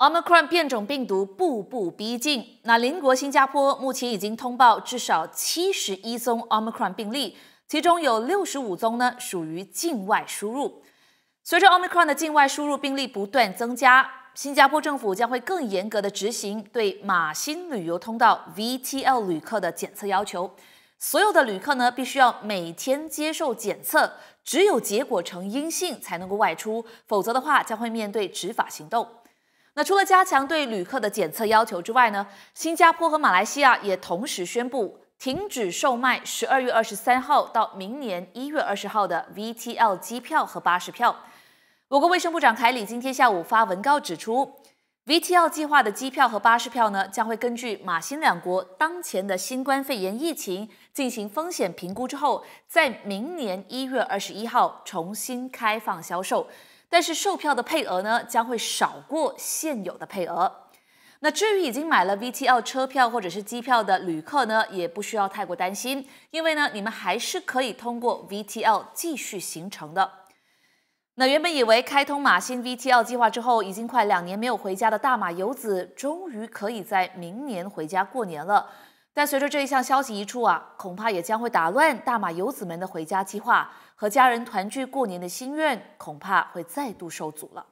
Omicron 变种病毒步步逼近。那邻国新加坡目前已经通报至少七十一宗 Omicron 病例，其中有六十五宗呢属于境外输入。随着 Omicron 的境外输入病例不断增加，新加坡政府将会更严格的执行对马新旅游通道 VTL 旅客的检测要求。所有的旅客呢必须要每天接受检测，只有结果呈阴性才能够外出，否则的话将会面对执法行动。那除了加强对旅客的检测要求之外呢，新加坡和马来西亚也同时宣布停止售卖十二月二十三号到明年一月二十号的 VTL 机票和巴士票。我国卫生部长凯里今天下午发文告指出，VTL 计划的机票和巴士票呢，将会根据马新两国当前的新冠肺炎疫情进行风险评估之后，在明年一月二十一号重新开放销售。但是售票的配额呢将会少过现有的配额。那至于已经买了 V T L 车票或者是机票的旅客呢，也不需要太过担心，因为呢，你们还是可以通过 V T L 继续行程的。那原本以为开通马新 V T L 计划之后，已经快两年没有回家的大马游子，终于可以在明年回家过年了。但随着这一项消息一出啊，恐怕也将会打乱大马游子们的回家计划，和家人团聚过年的心愿恐怕会再度受阻了。